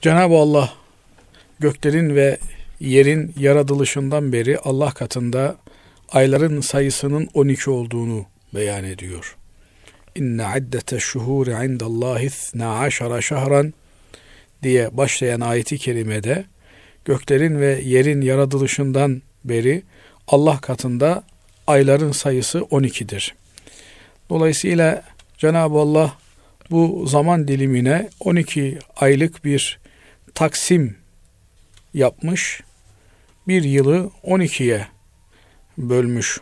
Cenab-ı Allah göklerin ve yerin yaratılışından beri Allah katında ayların sayısının 12 olduğunu beyan ediyor. İnne addete şuhuri indallahi aşara şahran diye başlayan ayeti kerimede göklerin ve yerin yaratılışından beri Allah katında ayların sayısı 12'dir. Dolayısıyla Cenab-ı Allah bu zaman dilimine 12 aylık bir taksim yapmış. Bir yılı 12'ye bölmüş.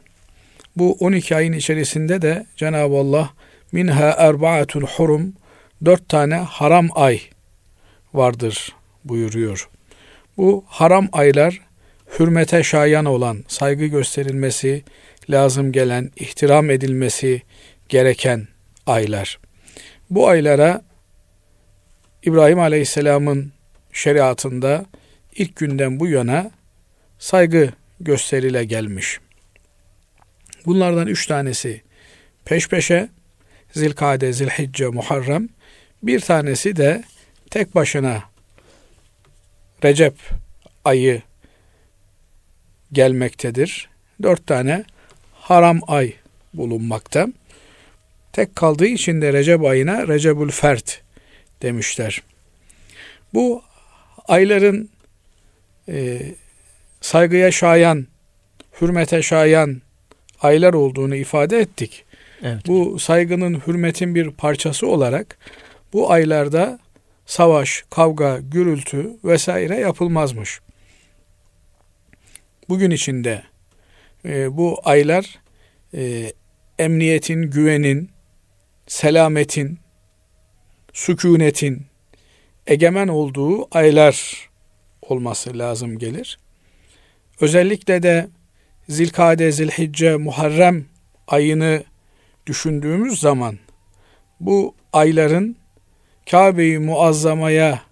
Bu 12 ayın içerisinde de Cenab-ı Allah minha erbaatul hurum dört tane haram ay vardır buyuruyor. Bu haram aylar hürmete şayan olan, saygı gösterilmesi lazım gelen, ihtiram edilmesi gereken aylar. Bu aylara İbrahim Aleyhisselam'ın şeriatında ilk günden bu yana saygı gösterile gelmiş. Bunlardan üç tanesi peş peşe Zilkade, Zilhicce, Muharrem. Bir tanesi de tek başına Recep ayı gelmektedir. Dört tane haram ay bulunmakta. Tek kaldığı için de Recep ayına Recebül Fert demişler. Bu ayların e, saygıya şayan, hürmete şayan aylar olduğunu ifade ettik. Evet. Bu saygının, hürmetin bir parçası olarak bu aylarda savaş, kavga, gürültü vesaire yapılmazmış. Bugün içinde e, bu aylar e, emniyetin, güvenin, selametin, sükunetin, egemen olduğu aylar olması lazım gelir. Özellikle de Zilkade, Zilhicce, Muharrem ayını düşündüğümüz zaman bu ayların Kabe'yi Muazzama'ya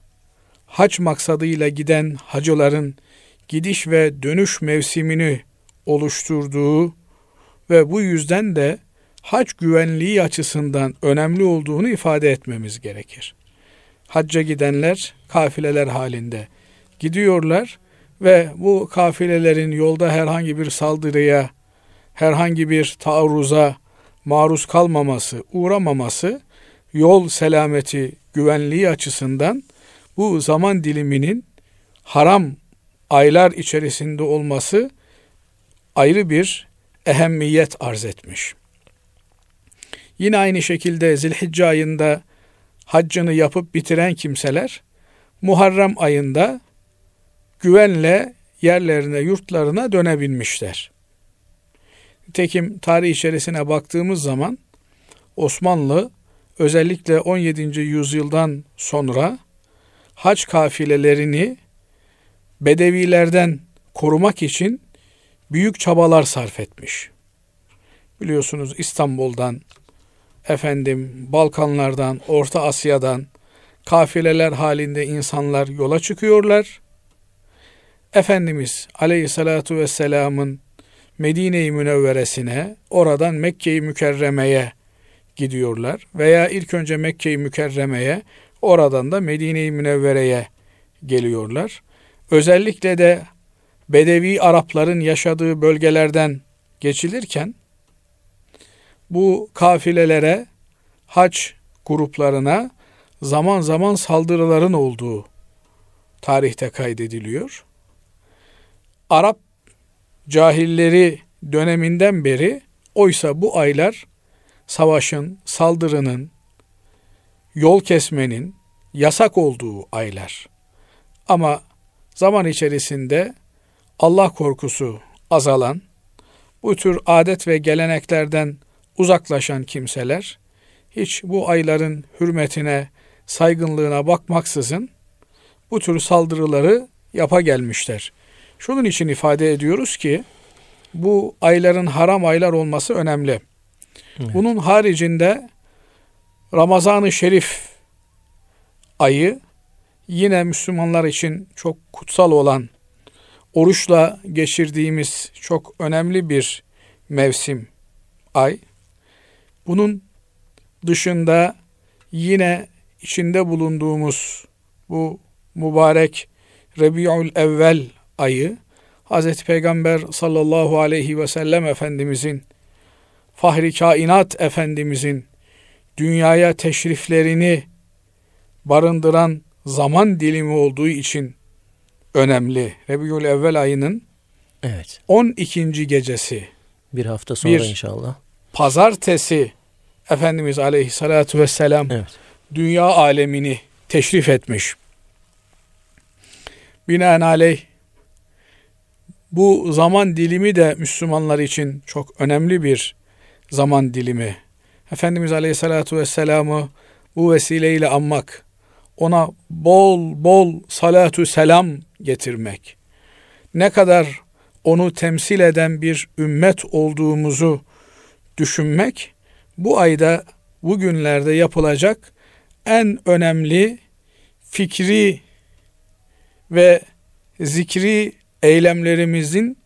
hac maksadıyla giden hacıların gidiş ve dönüş mevsimini oluşturduğu ve bu yüzden de hac güvenliği açısından önemli olduğunu ifade etmemiz gerekir hacca gidenler kafileler halinde gidiyorlar ve bu kafilelerin yolda herhangi bir saldırıya, herhangi bir taarruza maruz kalmaması, uğramaması yol selameti, güvenliği açısından bu zaman diliminin haram aylar içerisinde olması ayrı bir ehemmiyet arz etmiş. Yine aynı şekilde Zilhicce ayında haccını yapıp bitiren kimseler Muharrem ayında güvenle yerlerine, yurtlarına dönebilmişler. Tekim tarih içerisine baktığımız zaman Osmanlı özellikle 17. yüzyıldan sonra hac kafilelerini bedevilerden korumak için büyük çabalar sarf etmiş. Biliyorsunuz İstanbul'dan efendim Balkanlardan, Orta Asya'dan kafileler halinde insanlar yola çıkıyorlar. Efendimiz Aleyhissalatu vesselam'ın Medine-i Münevveresine, oradan Mekke-i Mükerreme'ye gidiyorlar veya ilk önce Mekke-i Mükerreme'ye, oradan da Medine-i Münevvere'ye geliyorlar. Özellikle de Bedevi Arapların yaşadığı bölgelerden geçilirken bu kafilelere, haç gruplarına zaman zaman saldırıların olduğu tarihte kaydediliyor. Arap cahilleri döneminden beri oysa bu aylar savaşın, saldırının, yol kesmenin yasak olduğu aylar. Ama zaman içerisinde Allah korkusu azalan, bu tür adet ve geleneklerden uzaklaşan kimseler hiç bu ayların hürmetine, saygınlığına bakmaksızın bu tür saldırıları yapa gelmişler. Şunun için ifade ediyoruz ki bu ayların haram aylar olması önemli. Bunun haricinde Ramazan-ı Şerif ayı yine Müslümanlar için çok kutsal olan oruçla geçirdiğimiz çok önemli bir mevsim ay. Bunun dışında yine içinde bulunduğumuz bu mübarek Rebi'ül Evvel ayı Hz. Peygamber sallallahu aleyhi ve sellem Efendimizin Fahri Kainat Efendimizin dünyaya teşriflerini barındıran zaman dilimi olduğu için önemli. Rebiül Evvel ayının evet. 12. gecesi. Bir hafta sonra bir, inşallah pazartesi Efendimiz Aleyhisselatü vesselam evet. dünya alemini teşrif etmiş. Binaenaleyh bu zaman dilimi de Müslümanlar için çok önemli bir zaman dilimi. Efendimiz Aleyhisselatü Vesselam'ı bu vesileyle anmak, ona bol bol salatu selam getirmek, ne kadar onu temsil eden bir ümmet olduğumuzu düşünmek bu ayda bu günlerde yapılacak en önemli fikri ve zikri eylemlerimizin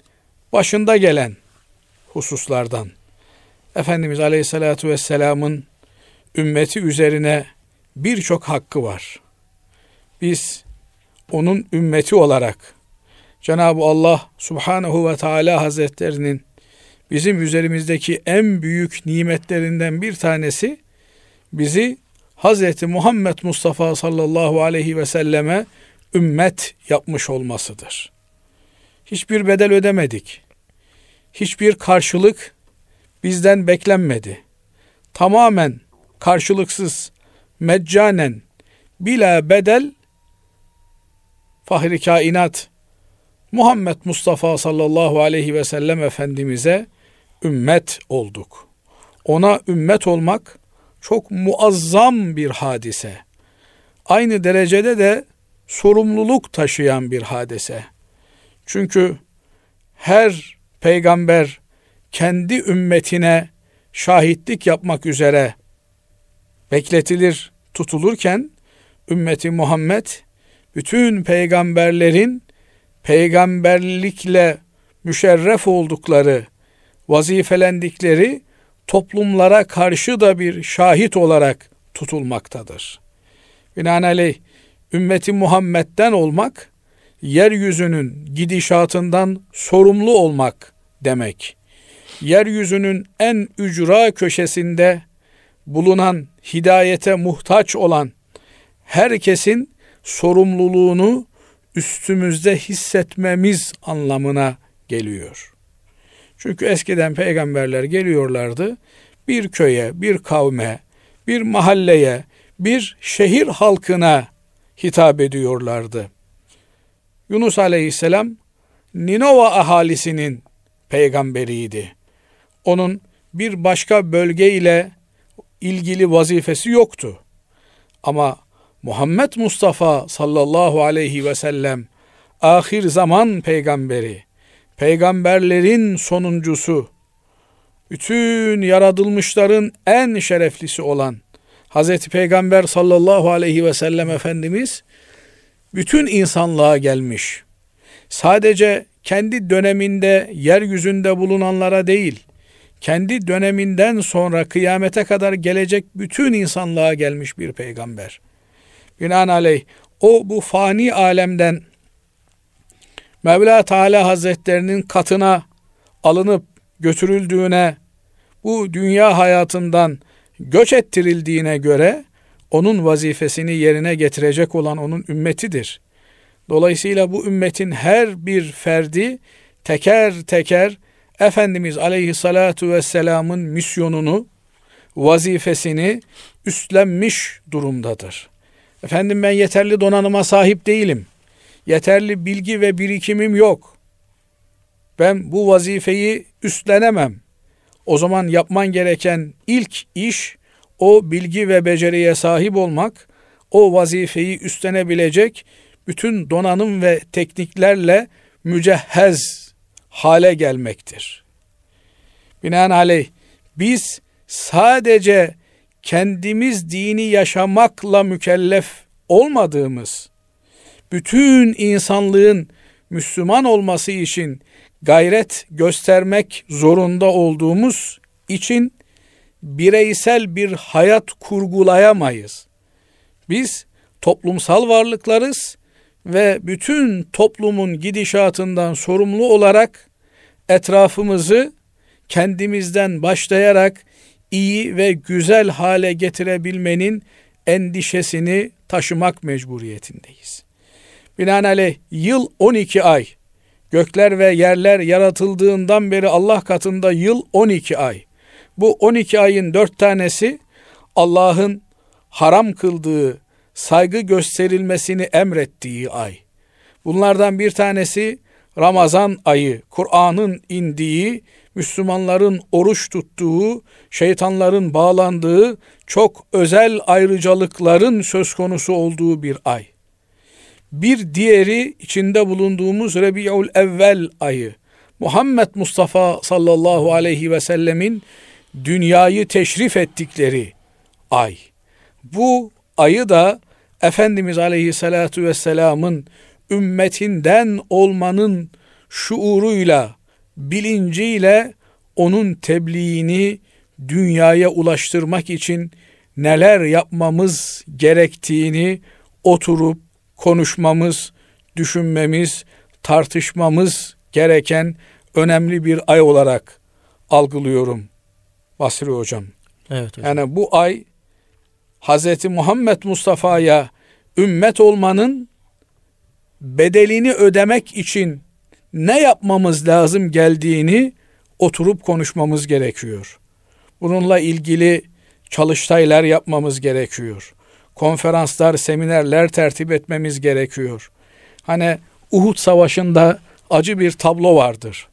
başında gelen hususlardan. Efendimiz Aleyhisselatü Vesselam'ın ümmeti üzerine birçok hakkı var. Biz onun ümmeti olarak Cenab-ı Allah Subhanahu ve Teala Hazretlerinin bizim üzerimizdeki en büyük nimetlerinden bir tanesi bizi Hz. Muhammed Mustafa sallallahu aleyhi ve selleme ümmet yapmış olmasıdır. Hiçbir bedel ödemedik. Hiçbir karşılık bizden beklenmedi. Tamamen karşılıksız, meccanen, bila bedel Fahri Kainat Muhammed Mustafa sallallahu aleyhi ve sellem Efendimiz'e ümmet olduk. Ona ümmet olmak çok muazzam bir hadise. Aynı derecede de sorumluluk taşıyan bir hadise. Çünkü her peygamber kendi ümmetine şahitlik yapmak üzere bekletilir, tutulurken ümmeti Muhammed bütün peygamberlerin peygamberlikle müşerref oldukları vazifelendikleri toplumlara karşı da bir şahit olarak tutulmaktadır. Binaenaleyh ümmeti Muhammed'den olmak, yeryüzünün gidişatından sorumlu olmak demek. Yeryüzünün en ücra köşesinde bulunan hidayete muhtaç olan herkesin sorumluluğunu üstümüzde hissetmemiz anlamına geliyor. Çünkü eskiden peygamberler geliyorlardı. Bir köye, bir kavme, bir mahalleye, bir şehir halkına hitap ediyorlardı. Yunus aleyhisselam Ninova ahalisinin peygamberiydi. Onun bir başka bölgeyle ilgili vazifesi yoktu. Ama Muhammed Mustafa sallallahu aleyhi ve sellem ahir zaman peygamberi, peygamberlerin sonuncusu, bütün yaratılmışların en şereflisi olan Hazreti Peygamber sallallahu aleyhi ve sellem Efendimiz bütün insanlığa gelmiş. Sadece kendi döneminde yeryüzünde bulunanlara değil, kendi döneminden sonra kıyamete kadar gelecek bütün insanlığa gelmiş bir peygamber. Binaenaleyh o bu fani alemden Mevla Teala Hazretlerinin katına alınıp götürüldüğüne, bu dünya hayatından göç ettirildiğine göre onun vazifesini yerine getirecek olan onun ümmetidir. Dolayısıyla bu ümmetin her bir ferdi teker teker Efendimiz Aleyhissalatu vesselam'ın misyonunu, vazifesini üstlenmiş durumdadır. Efendim ben yeterli donanıma sahip değilim.'' yeterli bilgi ve birikimim yok. Ben bu vazifeyi üstlenemem. O zaman yapman gereken ilk iş o bilgi ve beceriye sahip olmak, o vazifeyi üstlenebilecek bütün donanım ve tekniklerle mücehhez hale gelmektir. Binaenaleyh biz sadece kendimiz dini yaşamakla mükellef olmadığımız, bütün insanlığın Müslüman olması için gayret göstermek zorunda olduğumuz için bireysel bir hayat kurgulayamayız. Biz toplumsal varlıklarız ve bütün toplumun gidişatından sorumlu olarak etrafımızı kendimizden başlayarak iyi ve güzel hale getirebilmenin endişesini taşımak mecburiyetindeyiz. Binaenaleyh yıl 12 ay. Gökler ve yerler yaratıldığından beri Allah katında yıl 12 ay. Bu 12 ayın 4 tanesi Allah'ın haram kıldığı, saygı gösterilmesini emrettiği ay. Bunlardan bir tanesi Ramazan ayı, Kur'an'ın indiği, Müslümanların oruç tuttuğu, şeytanların bağlandığı, çok özel ayrıcalıkların söz konusu olduğu bir ay. Bir diğeri içinde bulunduğumuz Rebiyul Evvel ayı. Muhammed Mustafa sallallahu aleyhi ve sellemin dünyayı teşrif ettikleri ay. Bu ayı da Efendimiz aleyhissalatu vesselamın ümmetinden olmanın şuuruyla, bilinciyle onun tebliğini dünyaya ulaştırmak için neler yapmamız gerektiğini oturup konuşmamız, düşünmemiz, tartışmamız gereken önemli bir ay olarak algılıyorum Basri Hocam. Evet hocam. Yani bu ay Hz. Muhammed Mustafa'ya ümmet olmanın bedelini ödemek için ne yapmamız lazım geldiğini oturup konuşmamız gerekiyor. Bununla ilgili çalıştaylar yapmamız gerekiyor konferanslar, seminerler tertip etmemiz gerekiyor. Hani Uhud Savaşı'nda acı bir tablo vardır.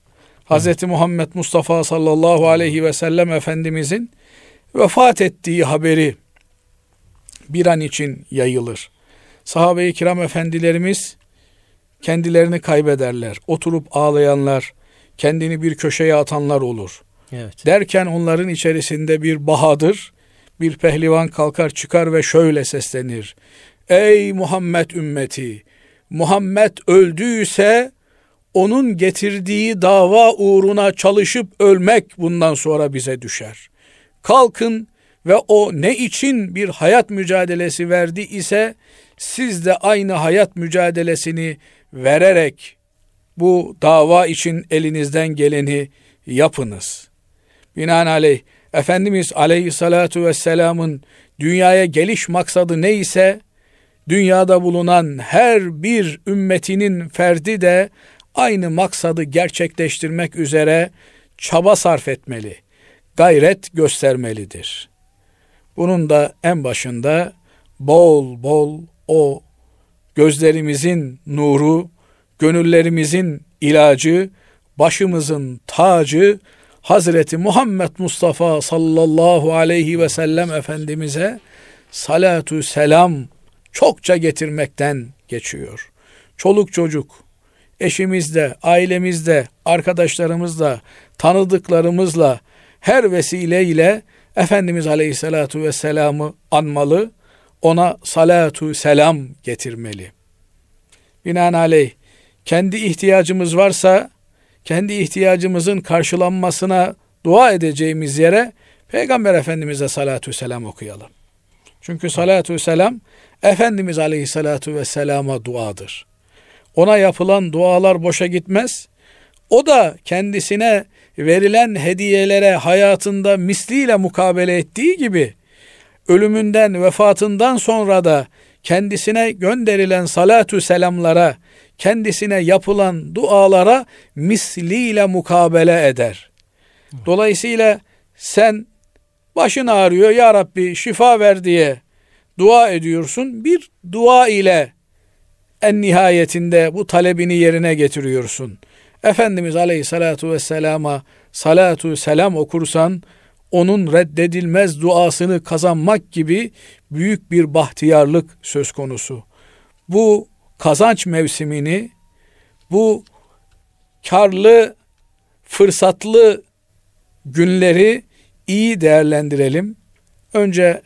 Evet. Muhammed Mustafa sallallahu aleyhi ve sellem Efendimizin vefat ettiği haberi bir an için yayılır. Sahabe-i kiram efendilerimiz kendilerini kaybederler. Oturup ağlayanlar, kendini bir köşeye atanlar olur. Evet. Derken onların içerisinde bir Bahadır bir pehlivan kalkar çıkar ve şöyle seslenir. Ey Muhammed ümmeti! Muhammed öldüyse onun getirdiği dava uğruna çalışıp ölmek bundan sonra bize düşer. Kalkın ve o ne için bir hayat mücadelesi verdi ise siz de aynı hayat mücadelesini vererek bu dava için elinizden geleni yapınız. Binaenaleyh Efendimiz aleyhissalatu vesselamın dünyaya geliş maksadı neyse dünyada bulunan her bir ümmetinin ferdi de aynı maksadı gerçekleştirmek üzere çaba sarf etmeli, gayret göstermelidir. Bunun da en başında bol bol o gözlerimizin nuru, gönüllerimizin ilacı, başımızın tacı Hazreti Muhammed Mustafa sallallahu aleyhi ve sellem Efendimiz'e salatu selam çokça getirmekten geçiyor. Çoluk çocuk, eşimizde, ailemizde, arkadaşlarımızla, tanıdıklarımızla her vesileyle Efendimiz Aleyhisselatu Vesselam'ı anmalı, ona salatu selam getirmeli. Binaenaleyh kendi ihtiyacımız varsa kendi ihtiyacımızın karşılanmasına dua edeceğimiz yere Peygamber Efendimiz'e salatü selam okuyalım. Çünkü salatü selam Efendimiz Aleyhisselatü Vesselam'a duadır. Ona yapılan dualar boşa gitmez. O da kendisine verilen hediyelere hayatında misliyle mukabele ettiği gibi ölümünden vefatından sonra da kendisine gönderilen salatu selamlara, kendisine yapılan dualara misliyle mukabele eder. Dolayısıyla sen başın ağrıyor ya Rabbi şifa ver diye dua ediyorsun. Bir dua ile en nihayetinde bu talebini yerine getiriyorsun. Efendimiz Aleyhissalatu vesselama salatu selam okursan onun reddedilmez duasını kazanmak gibi büyük bir bahtiyarlık söz konusu. Bu kazanç mevsimini bu karlı, fırsatlı günleri iyi değerlendirelim. Önce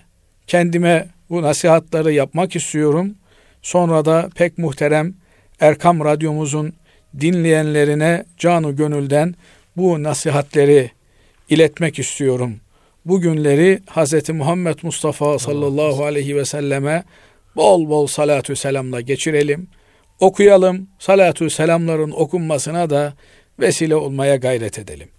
kendime bu nasihatları yapmak istiyorum. Sonra da pek muhterem Erkam Radyomuzun dinleyenlerine canı gönülden bu nasihatleri iletmek istiyorum.'' bugünleri Hz. Muhammed Mustafa sallallahu aleyhi ve selleme bol bol salatü selamla geçirelim. Okuyalım, salatü selamların okunmasına da vesile olmaya gayret edelim.